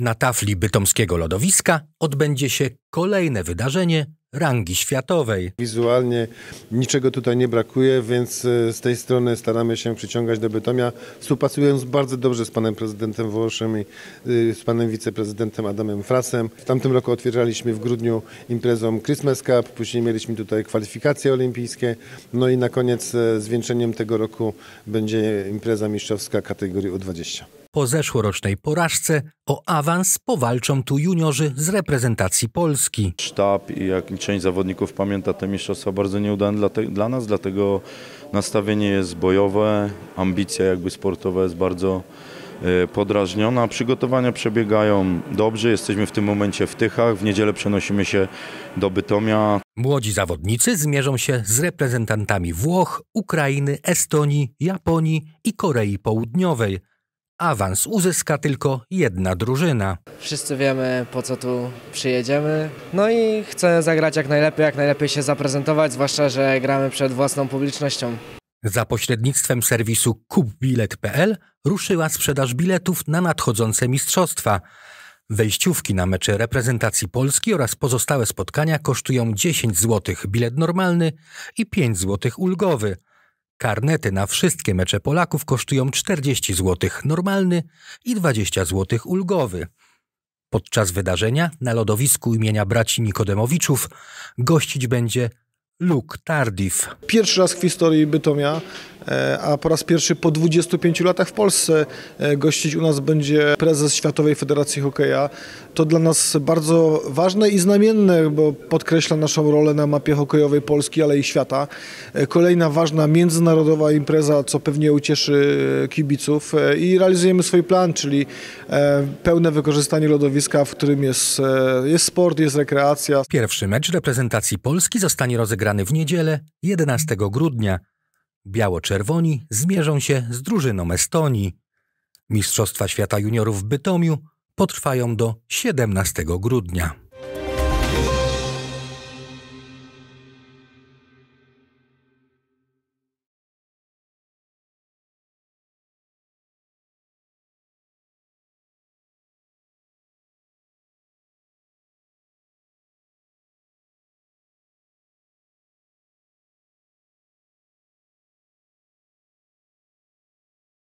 Na tafli bytomskiego lodowiska odbędzie się kolejne wydarzenie rangi światowej. Wizualnie niczego tutaj nie brakuje, więc e, z tej strony staramy się przyciągać do Bytomia, współpracując bardzo dobrze z panem prezydentem Włoszem i e, z panem wiceprezydentem Adamem Frasem. W tamtym roku otwieraliśmy w grudniu imprezą Christmas Cup, później mieliśmy tutaj kwalifikacje olimpijskie, no i na koniec e, zwieńczeniem tego roku będzie impreza mistrzowska kategorii U20. Po zeszłorocznej porażce o awans powalczą tu juniorzy z reprezentacji Polski. Sztab i jak część zawodników pamięta te mistrzostwa bardzo nieudane dla, te, dla nas, dlatego nastawienie jest bojowe, ambicja jakby sportowa jest bardzo e, podrażniona. Przygotowania przebiegają dobrze, jesteśmy w tym momencie w Tychach, w niedzielę przenosimy się do Bytomia. Młodzi zawodnicy zmierzą się z reprezentantami Włoch, Ukrainy, Estonii, Japonii i Korei Południowej. Awans uzyska tylko jedna drużyna. Wszyscy wiemy, po co tu przyjedziemy. No i chcę zagrać jak najlepiej, jak najlepiej się zaprezentować, zwłaszcza, że gramy przed własną publicznością. Za pośrednictwem serwisu kupbilet.pl ruszyła sprzedaż biletów na nadchodzące mistrzostwa. Wejściówki na mecze reprezentacji Polski oraz pozostałe spotkania kosztują 10 zł bilet normalny i 5 zł ulgowy. Karnety na wszystkie mecze Polaków kosztują 40 zł normalny i 20 zł ulgowy. Podczas wydarzenia na lodowisku imienia braci Nikodemowiczów gościć będzie Luke Tardif. Pierwszy raz w historii Bytomia, e, a po raz pierwszy po 25 latach w Polsce e, gościć u nas będzie prezes Światowej Federacji Hokeja. To dla nas bardzo ważne i znamienne, bo podkreśla naszą rolę na mapie hokejowej Polski, ale i świata. E, kolejna ważna międzynarodowa impreza, co pewnie ucieszy kibiców i realizujemy swój plan, czyli pełne wykorzystanie lodowiska, w którym jest, jest sport, jest rekreacja. Pierwszy mecz reprezentacji Polski zostanie rozegrany rozegrany w niedzielę 11 grudnia biało-czerwoni zmierzą się z drużyną Estonii. Mistrzostwa Świata Juniorów w Bytomiu potrwają do 17 grudnia.